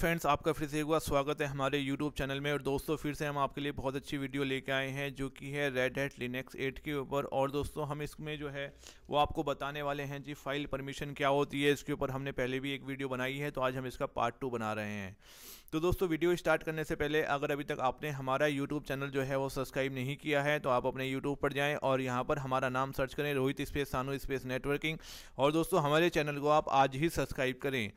Friends आपका फिर से एक बार स्वागत है हमारे यूट्यूब चैनल में और दोस्तों फिर से हम आपके लिए बहुत अच्छी वीडियो लेके आए हैं जो कि है रेड हेट लिनक्स 8 के ऊपर और दोस्तों हम इसमें जो है वो आपको बताने वाले हैं जी फाइल परमिशन क्या होती है इसके ऊपर हमने पहले भी एक वीडियो बनाई है तो आज हम इसका पार्ट टू बना रहे हैं तो दोस्तों वीडियो स्टार्ट करने से पहले अगर अभी तक आपने हमारा यूट्यूब चैनल जो है वो सब्सक्राइब नहीं किया है तो आप अपने यूट्यूब पर जाएँ और यहाँ पर हमारा नाम सर्च करें Rohit space Sanu space networking और दोस्तों हमारे चैनल को आप आज ही सब्सक्राइब करें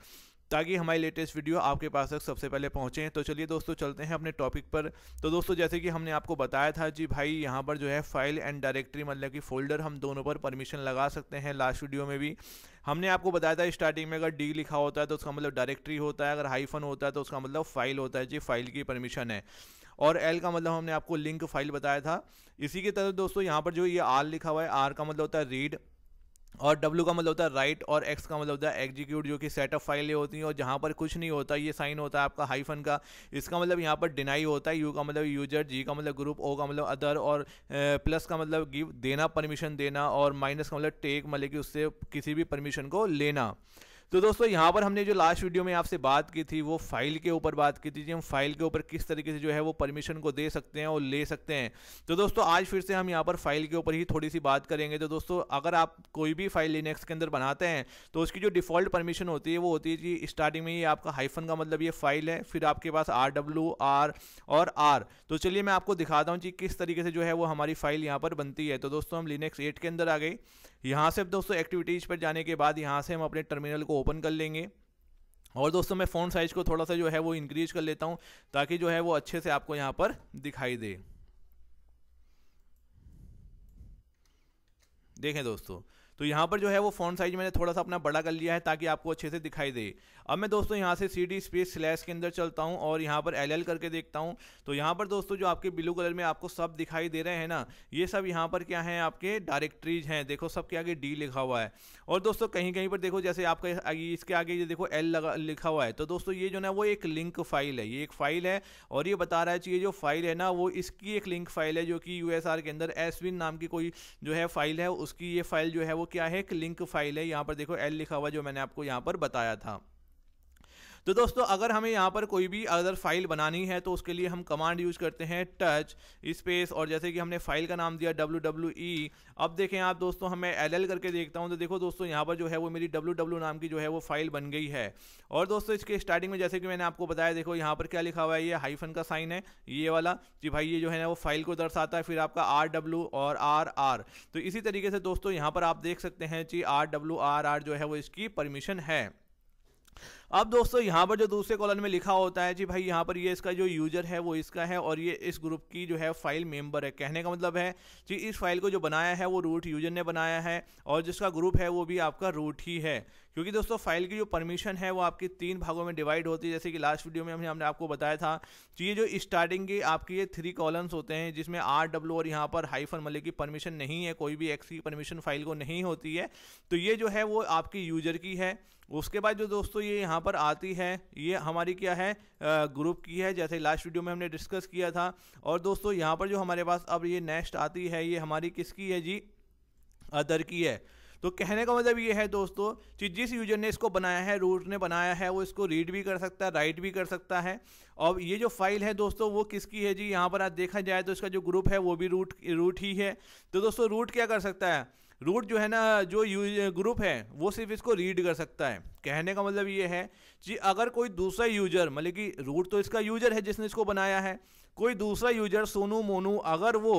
ताकि हमारी लेटेस्ट वीडियो आपके पास तक सबसे पहले पहुँचें तो चलिए दोस्तों चलते हैं अपने टॉपिक पर तो दोस्तों जैसे कि हमने आपको बताया था जी भाई यहाँ पर जो है फाइल एंड डायरेक्टरी मतलब कि फोल्डर हम दोनों पर परमिशन लगा सकते हैं लास्ट वीडियो में भी हमने आपको बताया था स्टार्टिंग में अगर डी लिखा होता है तो उसका मतलब डायरेक्टरी होता है अगर हाईफन होता है तो उसका मतलब फाइल होता है जी फाइल की परमिशन है और एल का मतलब हमने आपको लिंक फाइल बताया था इसी के तहत दोस्तों यहाँ पर जो ये आर लिखा हुआ है आर का मतलब होता है रीड और W का मतलब होता है राइट और X का मतलब होता है एग्जीक्यूट जो कि सेटअप फाइलें होती हैं और जहाँ पर कुछ नहीं होता ये साइन होता है आपका हाइफन का इसका मतलब यहाँ पर डिनाई होता है U का मतलब यूजर G का मतलब ग्रुप O का मतलब अदर और प्लस का मतलब गिव देना परमिशन देना और माइनस का मतलब टेक मतलब कि उससे किसी भी परमिशन को लेना तो दोस्तों यहाँ पर हमने जो लास्ट वीडियो में आपसे बात की थी वो फाइल के ऊपर बात की थी कि हम फाइल के ऊपर किस तरीके से जो है वो परमिशन को दे सकते हैं और ले सकते हैं तो दोस्तों आज फिर से हम यहाँ पर फाइल के ऊपर ही थोड़ी सी बात करेंगे तो दोस्तों अगर आप कोई भी फाइल लिनक्स के अंदर बनाते हैं तो उसकी जो डिफॉल्ट परमिशन होती है वो होती है कि स्टार्टिंग में ये आपका हाइफन का मतलब ये फाइल है फिर आपके पास आर डब्ल्यू आर और आर तो चलिए मैं आपको दिखाता हूँ कि किस तरीके से जो है वो हमारी फाइल यहाँ पर बनती है तो दोस्तों हम लिनक्स एट के अंदर आ गए यहाँ से दोस्तों एक्टिविटीज़ पर जाने के बाद यहाँ से हम अपने टर्मिनल को ओपन कर लेंगे और दोस्तों मैं फ़ॉन्ट साइज़ को थोड़ा सा जो है वो इंक्रीज कर लेता हूँ ताकि जो है वो अच्छे से आपको यहाँ पर दिखाई दे देखें दोस्तों तो यहाँ पर जो है वो फोन साइज मैंने थोड़ा सा अपना बड़ा कर लिया है ताकि आपको अच्छे से दिखाई दे अब मैं दोस्तों यहाँ से सी स्पेस स्लैश के अंदर चलता हूँ और यहाँ पर एल करके देखता हूँ तो यहाँ पर दोस्तों जो आपके ब्लू कलर में आपको सब दिखाई दे रहे हैं ना ये सब यहाँ पर क्या है आपके डायरेक्ट्रीज हैं देखो सबके आगे डी लिखा हुआ है और दोस्तों कहीं कहीं पर देखो जैसे आपका इसके आगे ये देखो एल लगा लिखा हुआ है तो दोस्तों ये जो ना वो एक लिंक फाइल है ये एक फाइल है और ये बता रहा है कि ये जो फाइल है ना वो इसकी एक लिंक फाइल है जो कि यूएसआर के अंदर एसविन नाम की कोई जो है फाइल है उसकी ये फाइल जो है वो क्या है एक लिंक फाइल है यहाँ पर देखो एल लिखा हुआ जो मैंने आपको यहाँ पर बताया था तो दोस्तों अगर हमें यहाँ पर कोई भी अदर फाइल बनानी है तो उसके लिए हम कमांड यूज करते हैं टच स्पेस और जैसे कि हमने फाइल का नाम दिया डब्ल्यू ई e। अब देखें आप दोस्तों हमें एल एल करके देखता हूँ तो देखो दोस्तों यहाँ पर जो है वो मेरी डब्ल्यू नाम की जो है वो फाइल बन गई है और दोस्तों इसके स्टार्टिंग में जैसे कि मैंने आपको बताया देखो यहाँ पर क्या लिखा हुआ है ये हाइफन का साइन है ये वाला कि भाई ये जो है ना वो फाइल को दर्शाता है फिर आपका आर डब्ल्यू और आर आर तो इसी तरीके से दोस्तों यहाँ पर आप देख सकते हैं कि आर डब्ल्यू आर आर जो है वो इसकी परमिशन है अब दोस्तों यहाँ पर जो दूसरे कॉलम में लिखा होता है जी भाई यहाँ पर ये इसका जो यूजर है वो इसका है और ये इस ग्रुप की जो है फाइल मेंबर है कहने का मतलब है जी इस फाइल को जो बनाया है वो रूट यूजर ने बनाया है और जिसका ग्रुप है वो भी आपका रूट ही है क्योंकि दोस्तों फाइल की जो परमिशन है वो आपकी तीन भागों में डिवाइड होती है जैसे कि लास्ट वीडियो में हमने हमने आपको बताया था कि ये जो स्टार्टिंग की आपकी ये थ्री कॉलम्स होते हैं जिसमें आर डब्ल्यू और यहाँ पर हाइफन मलिक की परमिशन नहीं है कोई भी एक्स की परमिशन फाइल को नहीं होती है तो ये जो है वो आपकी यूजर की है उसके बाद जो दोस्तों ये यहाँ पर आती है ये हमारी क्या है ग्रुप की है जैसे लास्ट वीडियो में हमने डिस्कस किया था और दोस्तों यहाँ पर जो हमारे पास अब ये नेक्स्ट आती है ये हमारी किसकी है जी अदर की है तो कहने का मतलब ये है दोस्तों कि जिस यूजर ने इसको बनाया है रूट ने बनाया है वो इसको रीड भी कर सकता है राइट भी कर सकता है और ये जो फाइल है दोस्तों वो किसकी है जी यहाँ पर आज देखा जाए तो इसका जो ग्रुप है वो भी रूट रूट ही है तो दोस्तों रूट क्या कर सकता है रूट जो है ना जो ग्रुप है वो सिर्फ इसको रीड कर सकता है कहने का मतलब ये है कि अगर कोई दूसरा यूजर मतलब कि रूट तो इसका यूजर है जिसने इसको बनाया है कोई दूसरा यूजर सोनू मोनू अगर वो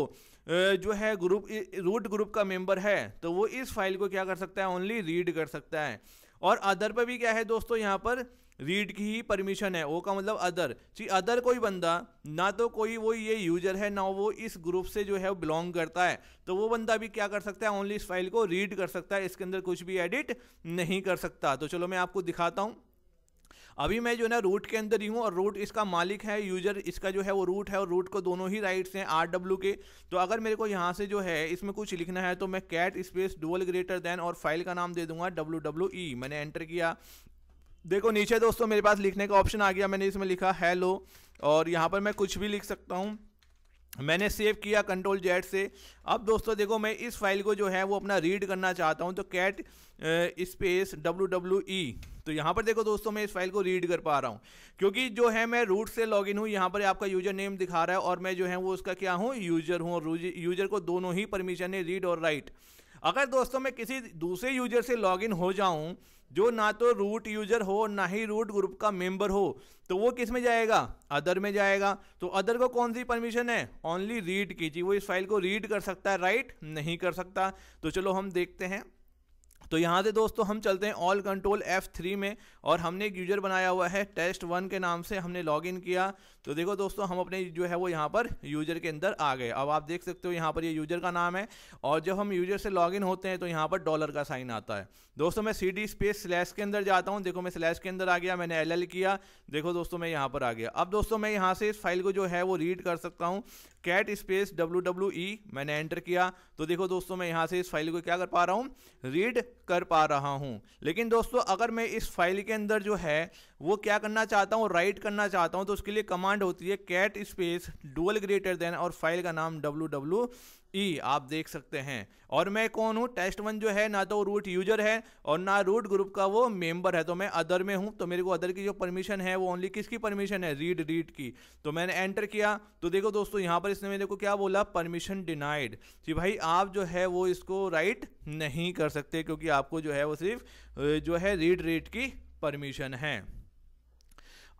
जो है ग्रुप रूट ग्रुप का मेंबर है तो वो इस फाइल को क्या कर सकता है ओनली रीड कर सकता है और अदर पर भी क्या है दोस्तों यहाँ पर रीड की ही परमिशन है ओ का मतलब अदर जी अदर कोई बंदा ना तो कोई वो ये यूजर है ना वो इस ग्रुप से जो है वो बिलोंग करता है तो वो बंदा भी क्या कर सकता है ओनली इस फाइल को रीड कर सकता है इसके अंदर कुछ भी एडिट नहीं कर सकता तो चलो मैं आपको दिखाता हूँ अभी मैं जो है ना रूट के अंदर ही हूँ और रूट इसका मालिक है यूजर इसका जो है वो रूट है और रूट को दोनों ही राइट्स हैं आर डब्ल्यू के तो अगर मेरे को यहाँ से जो है इसमें कुछ लिखना है तो मैं cat space dual greater than और फाइल का नाम दे दूंगा डब्ल्यू डब्ल्यू ई मैंने एंटर किया देखो नीचे दोस्तों मेरे पास लिखने का ऑप्शन आ गया मैंने इसमें लिखा हैलो और यहाँ पर मैं कुछ भी लिख सकता हूँ मैंने सेव किया कंट्रोल जेड से अब दोस्तों देखो मैं इस फाइल को जो है वो अपना रीड करना चाहता हूँ तो cat space W W E तो यहाँ पर देखो दोस्तों मैं इस फाइल को रीड कर पा रहा हूँ क्योंकि जो है मैं रूट से लॉगिन हूँ यहाँ पर आपका यूजर नेम दिखा रहा है और मैं जो है वो उसका क्या हूँ यूजर हूँ और यूजर को दोनों ही परमिशन है रीड और राइट अगर दोस्तों मैं किसी दूसरे यूजर से लॉग हो जाऊं जो ना तो रूट यूजर हो ना ही रूट ग्रुप का मेंबर हो तो वो किस में जाएगा अदर में जाएगा तो अदर को कौन सी परमिशन है ओनली रीड कीजिए वो इस फाइल को रीड कर सकता है राइट नहीं कर सकता तो चलो हम देखते हैं तो यहाँ से दोस्तों हम चलते हैं ऑल कंट्रोल एफ थ्री में और हमने एक यूजर बनाया हुआ है टेस्ट वन के नाम से हमने लॉग इन किया तो देखो दोस्तों हम अपने जो है वो यहाँ पर यूजर के अंदर आ गए अब आप देख सकते हो यहाँ पर ये यह यूजर का नाम है और जब हम यूजर से लॉग इन होते हैं तो यहाँ पर डॉलर का साइन आता है दोस्तों मैं सी स्पेस स्लैश के अंदर जाता हूँ देखो मैं स्लैश के अंदर आ गया मैंने एल किया देखो दोस्तों मैं यहाँ पर आ गया अब दोस्तों मैं यहाँ से इस फाइल को जो है वो रीड कर सकता हूँ कैट स्पेस डब्ल्यू मैंने एंटर किया तो देखो दोस्तों मैं यहाँ से इस फाइल को क्या कर पा रहा हूँ रीड कर पा रहा हूँ लेकिन दोस्तों अगर मैं इस फाइल के अंदर जो है वो क्या करना चाहता हूँ राइट करना चाहता हूँ तो उसके लिए कमांड होती है cat space dual greater than और फाइल का नाम डब्ल्यू डब्लू ई आप देख सकते हैं और मैं कौन हूँ टेस्ट वन जो है ना तो रूट यूजर है और ना रूट ग्रुप का वो मेंबर है तो मैं अदर में हूँ तो मेरे को अदर की जो परमिशन है वो ओनली किसकी परमिशन है रीड रीड की तो मैंने एंटर किया तो देखो दोस्तों यहाँ पर इसने मेरे को क्या बोला परमिशन डिनाइड कि भाई आप जो है वो इसको राइट नहीं कर सकते क्योंकि आपको जो है वो सिर्फ जो है रीड रीड की परमिशन है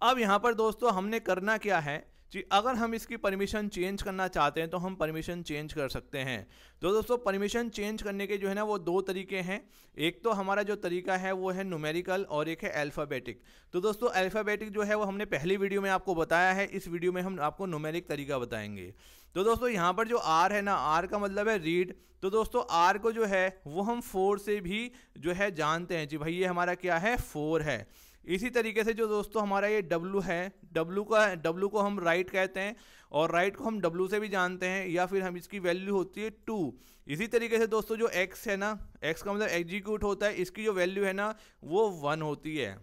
अब यहाँ पर दोस्तों हमने करना क्या है जी अगर हम इसकी परमिशन चेंज करना चाहते हैं तो हम परमिशन चेंज कर सकते हैं तो दोस्तों परमिशन चेंज करने के जो है ना वो दो तरीके हैं एक तो हमारा जो तरीका है वो है न्यूमेरिकल और एक है अल्फ़ाबेटिक तो दोस्तों अल्फ़ाबेटिक जो है वो हमने पहली वीडियो में आपको बताया है इस वीडियो में हम आपको न्यूमेरिक तरीका बताएंगे तो दोस्तों यहाँ पर जो आर है ना आर का मतलब है रीड तो दोस्तों आर को जो है वो हम फोर से भी जो है जानते हैं जी भाई ये हमारा क्या है फोर है इसी तरीके से जो दोस्तों हमारा ये W है W का W को हम राइट कहते हैं और राइट को हम W से भी जानते हैं या फिर हम इसकी वैल्यू होती है टू इसी तरीके से दोस्तों जो X है ना X का मतलब एग्जीक्यूट होता है इसकी जो वैल्यू है ना वो वन होती है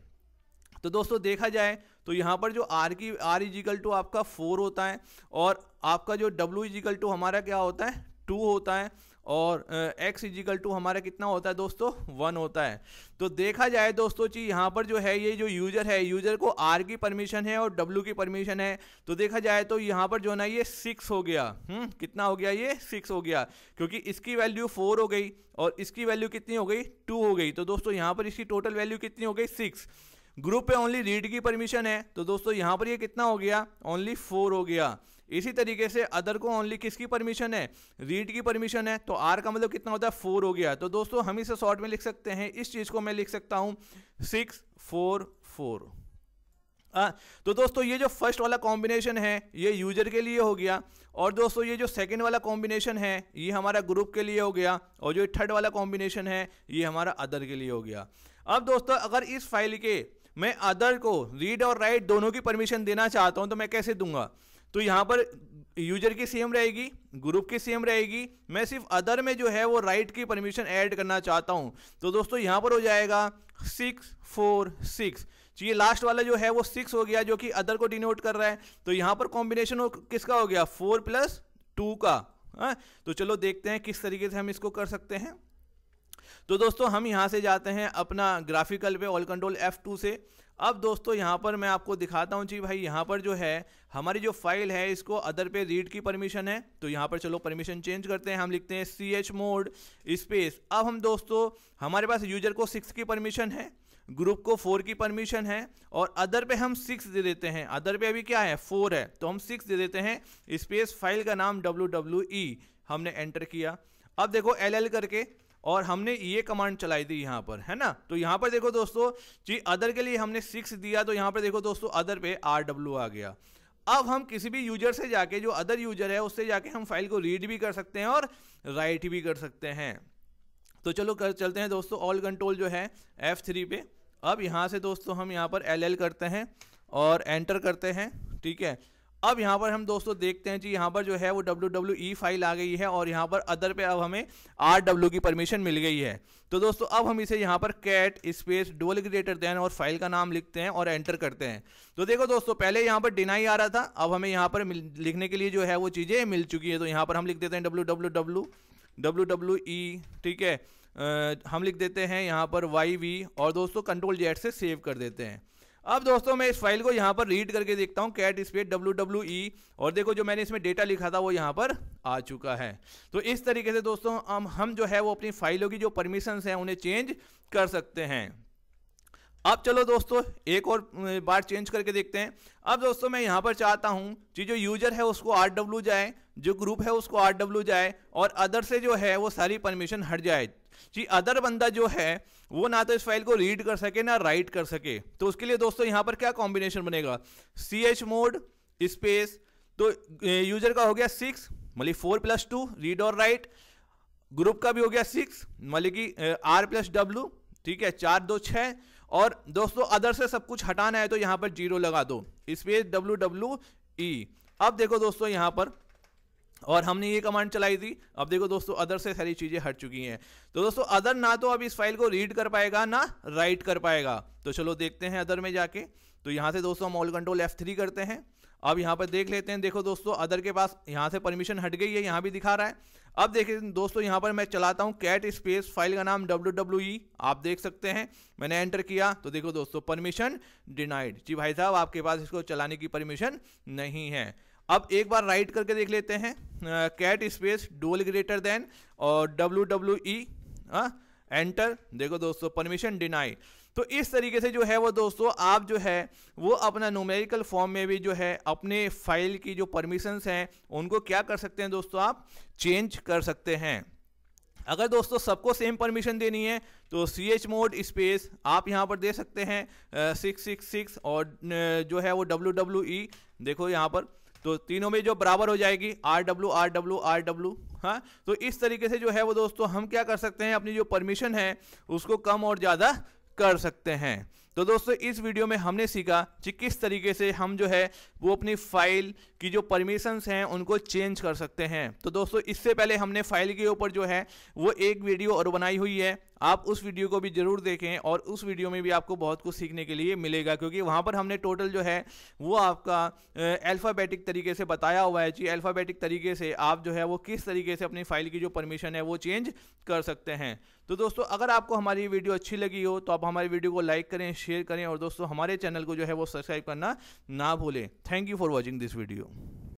तो दोस्तों देखा जाए तो यहाँ पर जो R की R इजिकल टू आपका फोर होता है और आपका जो W इजिकल टू हमारा क्या होता है टू होता है और एक्स इजिकल टू हमारा कितना होता है दोस्तों वन होता है तो देखा जाए दोस्तों जी यहाँ पर जो है ये जो यूज़र है यूज़र को आर की परमिशन है और डब्ल्यू की परमिशन है तो देखा जाए तो यहाँ पर जो ना ये सिक्स हो गया हुँ? हम्म, कितना हो गया ये सिक्स हो गया क्योंकि इसकी वैल्यू फोर हो गई और इसकी वैल्यू कितनी हो गई टू हो गई तो दोस्तों यहाँ पर इसकी टोटल वैल्यू कितनी हो गई सिक्स ग्रुप पे ओनली रीड की परमिशन है तो दोस्तों यहाँ पर ये कितना हो गया ओनली फोर हो गया इसी तरीके से अदर को ओनली किसकी परमिशन है रीड की परमिशन है तो आर का मतलब कितना होता है फोर हो गया तो दोस्तों हम इसे शॉर्ट में लिख सकते हैं इस चीज़ को मैं लिख सकता हूं सिक्स फोर फोर आ, तो दोस्तों ये जो फर्स्ट वाला कॉम्बिनेशन है ये यूजर के लिए हो गया और दोस्तों ये जो सेकंड वाला कॉम्बिनेशन है ये हमारा ग्रुप के लिए हो गया और जो थर्ड वाला कॉम्बिनेशन है ये हमारा अदर के लिए हो गया अब दोस्तों अगर इस फाइल के मैं अदर को रीड और राइट दोनों की परमिशन देना चाहता हूँ तो मैं कैसे दूंगा तो यहाँ पर यूजर की सेम रहेगी ग्रुप की सेम रहेगी मैं सिर्फ अदर में जो है वो राइट की परमिशन ऐड करना चाहता हूँ तो दोस्तों यहाँ पर हो जाएगा सिक्स फोर सिक्स ये लास्ट वाला जो है वो सिक्स हो गया जो कि अदर को डिनोट कर रहा है तो यहाँ पर कॉम्बिनेशन किसका हो गया फोर प्लस टू का आ? हाँ? तो चलो देखते हैं किस तरीके से हम इसको कर सकते हैं तो दोस्तों हम यहाँ से जाते हैं अपना ग्राफिकल पे ऑल कंट्रोल F2 से अब दोस्तों यहाँ पर मैं आपको दिखाता हूँ जी भाई यहाँ पर जो है हमारी जो फाइल है इसको अदर पे रीड की परमिशन है तो यहाँ पर चलो परमिशन चेंज करते हैं हम लिखते हैं सी एच मोड स्पेस अब हम दोस्तों हमारे पास यूजर को सिक्स की परमिशन है ग्रुप को फोर की परमिशन है और अदर पे हम सिक्स दे देते हैं अदर पे अभी क्या है फोर है तो हम सिक्स दे देते हैं स्पेस फाइल का नाम डब्ल्यू डब्ल्यू ई हमने एंटर किया अब देखो एल एल करके और हमने ये कमांड चलाई थी यहाँ पर है ना तो यहाँ पर देखो दोस्तों जी अदर के लिए हमने सिक्स दिया तो यहाँ पर देखो दोस्तों अदर पे आर डब्ल्यू आ गया अब हम किसी भी यूजर से जाके जो अदर यूजर है उससे जाके हम फाइल को रीड भी कर सकते हैं और राइट भी कर सकते हैं तो चलो कर चलते हैं दोस्तों ऑल कंट्रोल जो है एफ थ्री पे अब यहाँ से दोस्तों हम यहाँ पर एल एल करते हैं और एंटर करते हैं ठीक है अब यहाँ पर हम दोस्तों देखते हैं जी यहाँ पर जो है वो डब्ल्यू डब्ल्यू ई फाइल आ गई है और यहाँ पर अदर पे अब हमें आर डब्ल्यू की परमिशन मिल गई है तो दोस्तों अब हम इसे यहाँ पर cat space double greater than और फाइल का नाम लिखते हैं और एंटर करते हैं तो देखो दोस्तों पहले यहाँ पर डिनाई आ रहा था अब हमें यहाँ पर लिखने के लिए जो है वो चीज़ें मिल चुकी है तो यहाँ पर हम लिख देते हैं W W W W E ठीक है आ, हम लिख देते हैं यहाँ पर वाई वी और दोस्तों कंट्रोल जेड से सेव कर देते हैं अब दोस्तों मैं इस फाइल को यहाँ पर रीड करके देखता हूँ cat space W W E और देखो जो मैंने इसमें डेटा लिखा था वो यहाँ पर आ चुका है तो इस तरीके से दोस्तों हम हम जो है वो अपनी फाइलों की जो परमिशन हैं उन्हें चेंज कर सकते हैं अब चलो दोस्तों एक और बार चेंज करके देखते हैं अब दोस्तों मैं यहाँ पर चाहता हूँ कि जो यूजर है उसको आर डब्ल्यू जाए जो ग्रुप है उसको आर डब्ल्यू जाए और अदर से जो है वो सारी परमिशन हट जाए जी अदर बंदा जो है वो ना तो इस फाइल को रीड कर सके ना राइट कर सके तो उसके लिए दोस्तों यहां पर क्या कॉम्बिनेशन बनेगा सी एच मोड स्पेस तो यूजर का हो गया सिक्स मतलब फोर प्लस टू रीड और राइट ग्रुप का भी हो गया सिक्स मतलब कि आर प्लस डब्ल्यू ठीक है चार दो छः और दोस्तों अदर से सब कुछ हटाना है तो यहां पर जीरो लगा दो स्पेस डब्ल्यू डब्ल्यू ई अब देखो दोस्तों यहां पर और हमने ये कमांड चलाई थी अब देखो दोस्तों अदर से सारी चीज़ें हट चुकी हैं तो दोस्तों अदर ना तो अब इस फाइल को रीड कर पाएगा ना राइट कर पाएगा तो चलो देखते हैं अदर में जाके तो यहाँ से दोस्तों हम ऑल कंट्रोल एफ थ्री करते हैं अब यहाँ पर देख लेते हैं देखो दोस्तों अदर के पास यहाँ से परमिशन हट गई है यहाँ भी दिखा रहा है अब देखिए दोस्तों यहाँ पर मैं चलाता हूँ कैट स्पेस फाइल का नाम डब्ल्यू डब्ल्यू ई आप देख सकते हैं मैंने एंटर किया तो देखो दोस्तों परमिशन डिनाइड जी भाई साहब आपके पास इसको चलाने की परमिशन नहीं है अब एक बार राइट करके देख लेते हैं cat space double greater than और डब्ल्यू डब्ल्यू ई एंटर देखो दोस्तों परमिशन डिनाई तो इस तरीके से जो है वो दोस्तों आप जो है वो अपना न्यूमेरिकल फॉर्म में भी जो है अपने फाइल की जो परमिशंस हैं उनको क्या कर सकते हैं दोस्तों आप चेंज कर सकते हैं अगर दोस्तों सबको सेम परमिशन देनी है तो सी एच मोड स्पेस आप यहाँ पर दे सकते हैं सिक्स सिक्स सिक्स और जो है वो डब्ल्यू डब्ल्यू ई देखो यहाँ पर तो तीनों में जो बराबर हो जाएगी R W R W R W हाँ तो इस तरीके से जो है वो दोस्तों हम क्या कर सकते हैं अपनी जो परमिशन है उसको कम और ज़्यादा कर सकते हैं तो दोस्तों इस वीडियो में हमने सीखा कि किस तरीके से हम जो है वो अपनी फ़ाइल की जो परमिशंस हैं उनको चेंज कर सकते हैं तो दोस्तों इससे पहले हमने फ़ाइल के ऊपर जो है वो एक वीडियो और बनाई हुई है आप उस वीडियो को भी जरूर देखें और उस वीडियो में भी आपको बहुत कुछ सीखने के लिए मिलेगा क्योंकि वहाँ पर हमने टोटल जो है वो आपका अल्फ़ाबेटिक तरीके से बताया हुआ है जी अल्फ़ाबेटिक तरीके से आप जो है वो किस तरीके से अपनी फ़ाइल की जो परमिशन है वो चेंज कर सकते हैं तो दोस्तों अगर आपको हमारी वीडियो अच्छी लगी हो तो आप हमारी वीडियो को लाइक करें शेयर करें और दोस्तों हमारे चैनल को जो है वो सब्सक्राइब करना ना भूलें thank you for watching this video